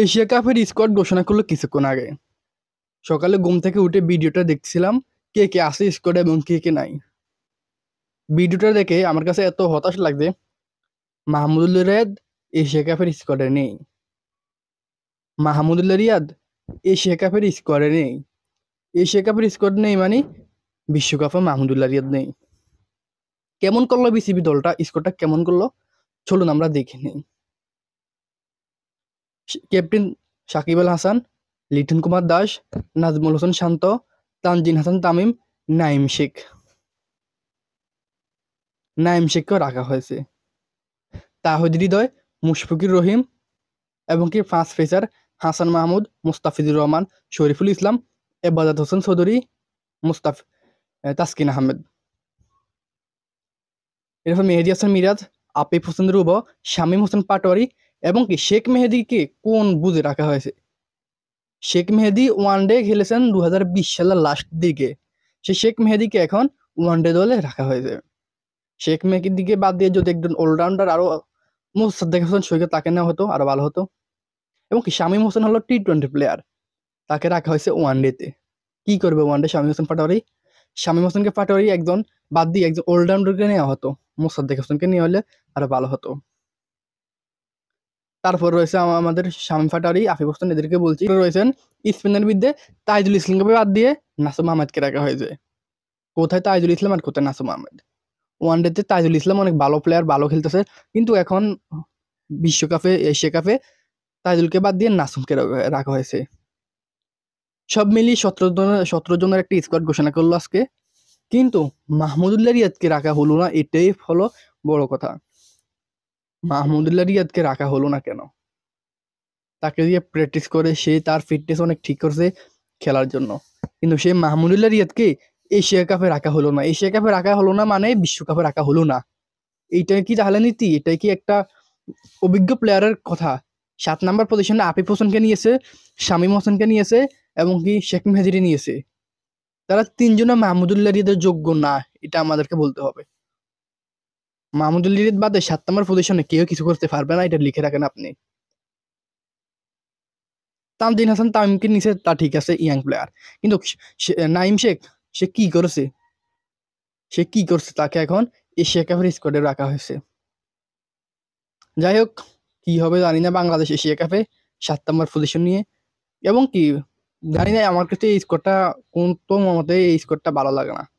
Asia কাপের squad ঘোষণা করলো কিছুক্ষণ আগে সকালে ঘুম থেকে উঠে ভিডিওটা দেখছিলাম কে কে আছে স্কোয়াড এবং কে কে নাই ভিডিওটা দেখে আমার কাছে এত হতাশ লাগছে মাহমুদুল্লাহ রিয়াদ এশিয়া কাপের স্কোয়াডে নেই মাহমুদুল্লাহ রিয়াদ এশিয়া কাপের স্কোয়াডে নেই এশিয়া কাপের স্কোয়াড নেই মানে বিশ্বকাপে মাহমুদুল্লাহ রিয়াদ নেই কেমন করলো বিসিবি দলটা স্কোয়াডটা কেমন করলো চলুন আমরা দেখে নিই ক্যাপ্টেন সাকিব আল হাসান লিটন কুমার দাস নাজমুল হোসেন শান্ত তানজিন হাসান তামিম নাইম শেখ নাইম শেখকেও রাখা হয়েছে তাহিদ হৃদয় মুশফিকুর রহিম এবং কি ফাঁস ফেসার হাসান মাহমুদ মুস্তাফিজুর রহমান শরীফুল ইসলাম এবাদাত হোসেন চৌধুরী মুস্তাফ তাসকিন আহমেদ এরপর মেহেদি হাসান মিরাজ আপিফ হোসেন রুব শামীম হোসেন পাটোয়ারি এবং কি শেখ মেহেদিকে কোন বুঝে রাখা হয়েছে শেখ মেহেদি ওয়ান ডে খেলেছেন দু সালের লাস্ট দিকে সে শেখ মেহেদিকে এখন ওয়ান ডে দলে রাখা হয়েছে শেখ মেহেদিকে বাদ দিয়ে যদি একজন অলরাউন্ডার আরও মোসাদ্দেক হোসেন সৈকত তাকে নেওয়া হতো আরও ভালো হতো এবং কি শামীম হোসেন হলো টি টোয়েন্টি প্লেয়ার তাকে রাখা হয়েছে ওয়ান তে কি করবে ওয়ান ডে শামীম হোসেন পাটোয়ারি শামীম হোসেনকে পাটোয়ারি একজন বাদ দিয়ে একজন অলরাউন্ডারকে নেওয়া হতো মোসাদ্দেক হোসেনকে নেওয়া হলে আরও ভালো হতো তারপর রয়েছে আমাদের শামফাটারি আফিফ হোসেন এদেরকে বলছি রয়েছেন স্পেনের বিরুদ্ধে তাইজুল ইসলামকে বাদ দিয়ে নাসুম আহমেদকে রাখা হয়েছে কোথায় তাইজুল ইসলাম আর কোথায় নাসুম আহমেদ ওয়ান ডেতে তাইজুল ইসলাম অনেক ভালো প্লেয়ার ভালো খেলতেছে কিন্তু এখন বিশ্বকাপে এশিয়া কাপে তাইজুলকে বাদ দিয়ে নাসুমকে রাখা হয়েছে সব মিলিয়ে সতেরো জন সতেরো জনের একটি স্কোয়াড ঘোষণা করলো আজকে কিন্তু মাহমুদুল্লাহ রিয়াদকে রাখা হলো না এটাই হলো বড় কথা মাহমুদুল্লাহ রিয়াদকে রাখা হলো না কেন তাকে দিয়ে প্র্যাকটিস করে সে তার ফিটনেস অনেক ঠিক করছে খেলার জন্য কিন্তু সে মাহমুদুল্লাহ রিয়াদকে এশিয়া কাপে রাখা হলো না এশিয়া কাপে রাখা হলো না মানে বিশ্বকাপে রাখা হলো না এইটা কি তাহলে নীতি এটা কি একটা অভিজ্ঞ প্লেয়ারের কথা সাত নাম্বার পজিশনে আপিফ হোসেনকে নিয়েছে শামীম হোসেনকে নিয়েছে এবং কি শেখ মেহাজিরি নিয়েছে তারা তিনজনে মাহমুদুল্লাহ রিয়াদের যোগ্য না এটা আমাদেরকে বলতে হবে মাহমুদুল ইরিদ বাদে সাত নম্বর পজিশনে কেউ কিছু করতে পারবে না এটা লিখে রাখেন আপনি তামদিন হাসান তামিমকে নিচে তা ঠিক আছে ইয়াং প্লেয়ার কিন্তু নাইম শেখ সে কি করেছে সে কি করছে তাকে এখন এশিয়া কাপের স্কোয়াডে রাখা হয়েছে যাই হোক কি হবে জানি না বাংলাদেশ এশিয়া কাপে সাত নম্বর পজিশন নিয়ে এবং কি জানি না আমার কাছে এই স্কোরটা কোন তো মতে এই স্কোরটা ভালো লাগে না